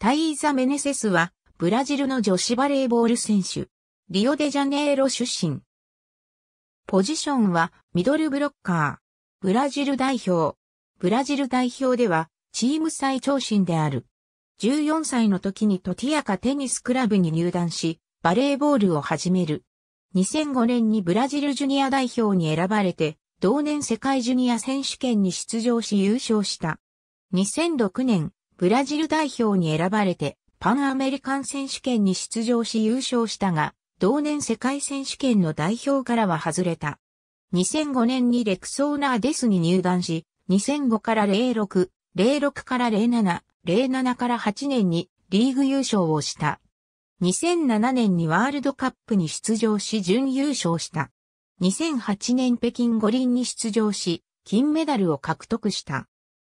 タイーザ・メネセスは、ブラジルの女子バレーボール選手。リオデジャネイロ出身。ポジションは、ミドルブロッカー。ブラジル代表。ブラジル代表では、チーム最長身である。14歳の時にトティアカテニスクラブに入団し、バレーボールを始める。2005年にブラジルジュニア代表に選ばれて、同年世界ジュニア選手権に出場し優勝した。2006年、ブラジル代表に選ばれて、パンアメリカン選手権に出場し優勝したが、同年世界選手権の代表からは外れた。2005年にレクソーナーデスに入団し、2005から06、06から07、07から8年にリーグ優勝をした。2007年にワールドカップに出場し準優勝した。2008年北京五輪に出場し、金メダルを獲得した。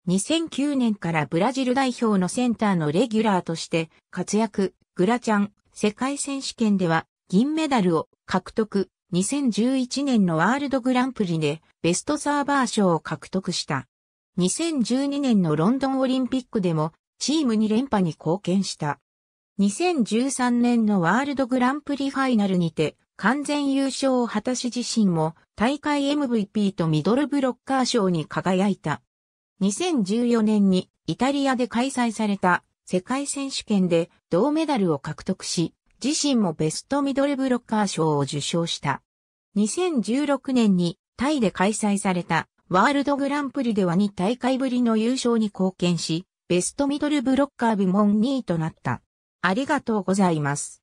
2009年からブラジル代表のセンターのレギュラーとして活躍、グラチャン、世界選手権では銀メダルを獲得、2011年のワールドグランプリでベストサーバー賞を獲得した。2012年のロンドンオリンピックでもチームに連覇に貢献した。2013年のワールドグランプリファイナルにて完全優勝を果たし自身も大会 MVP とミドルブロッカー賞に輝いた。2014年にイタリアで開催された世界選手権で銅メダルを獲得し、自身もベストミドルブロッカー賞を受賞した。2016年にタイで開催されたワールドグランプリでは2大会ぶりの優勝に貢献し、ベストミドルブロッカー部門2位となった。ありがとうございます。